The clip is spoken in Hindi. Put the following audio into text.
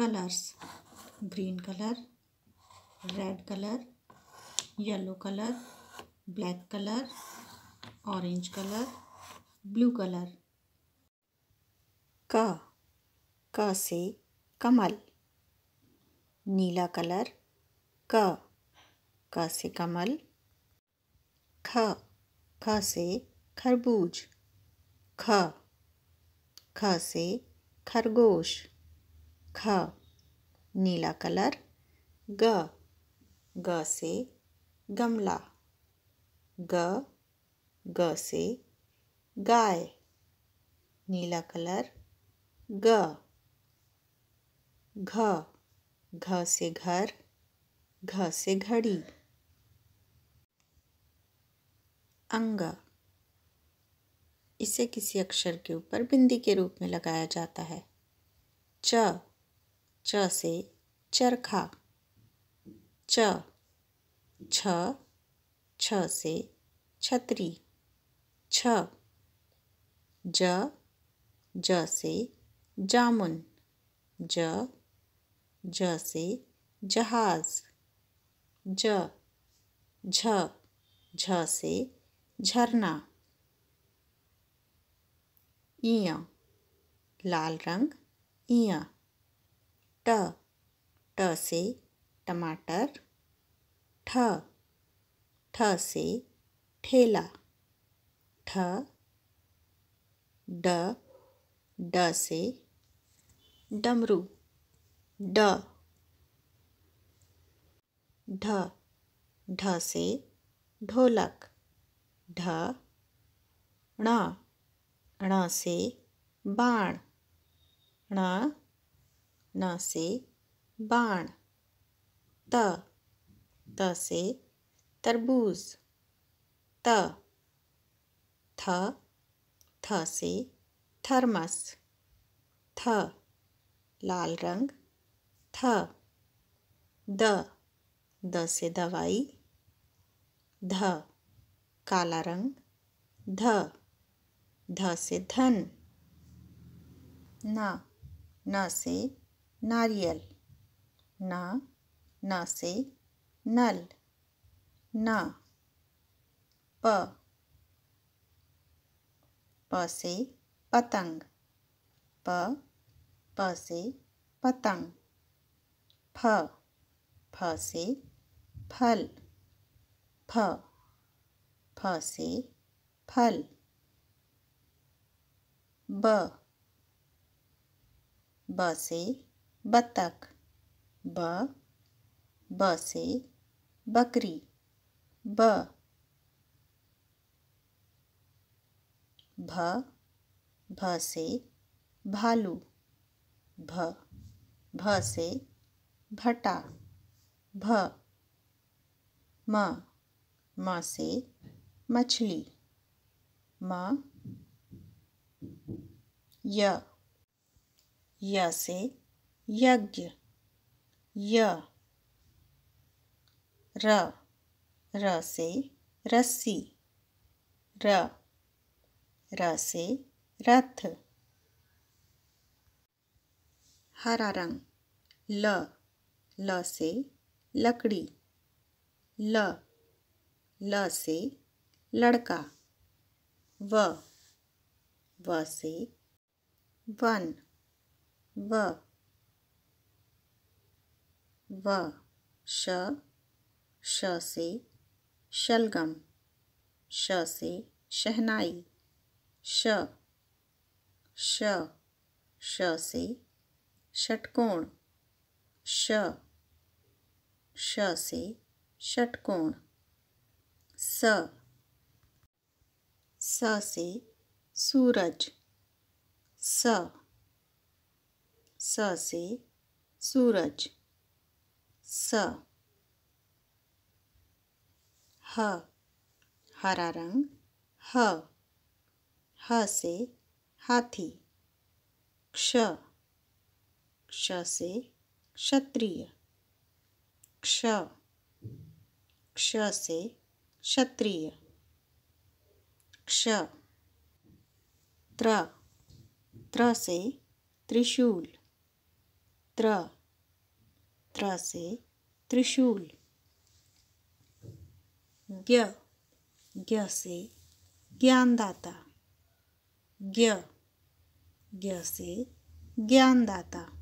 colours green colour red colour yellow colour black colour orange colour blue colour का क से कमल नीला कलर क क से कमल ख ख से खरबूज ख ख से खरगोश ख नीला कलर ग ग से गमला ग ग से गाय नीला कलर ग घ घ से घर घ से घड़ी अंग इसे किसी अक्षर के ऊपर बिंदी के रूप में लगाया जाता है च च से चरखा च छ छ से छतरी छ ज ज से जामुन ज ज से जहाज ज झ झ से झरना इया लाल रंग इया ट ट से टमाटर ठ ठ से ठेला ठ ड ड से डमरू ड ढ ढ से ढोलक ढ ण ण से बाण ण न से बाण त त से तरबूज त थ थ से थर्मस थ लाल रंग थ द द से दवाई ध काला रंग ध ध से धन न न से नारियल ना ना से नल ना प प से पतंग प प से पतंग फ फ से फल फ फ से फल ब ब से बत्तख ब ब से बकरी ब भ भ से भालू भ भ से भटा भ म म से मछली म य य से यज्ञ य र र से रस्सी र र से रथ हरा रंग ल ल से लकड़ी ल ल से लड़का व व से वन व व श श से शलगम श से शहनाई श श श से षटकोण श श से षटकोण स स से सूरज स स से सूरज स ह हरा रंग ह ह से हाथी क्ष क्ष से क्षत्रिय क्ष क्ष से क्षत्रिय क्ष त्र त्र से त्रिशूल त्र से त्रिशूल ज्ञ ज्ञ से ज्ञानदाता ज्ञ ज्ञ से ज्ञानदाता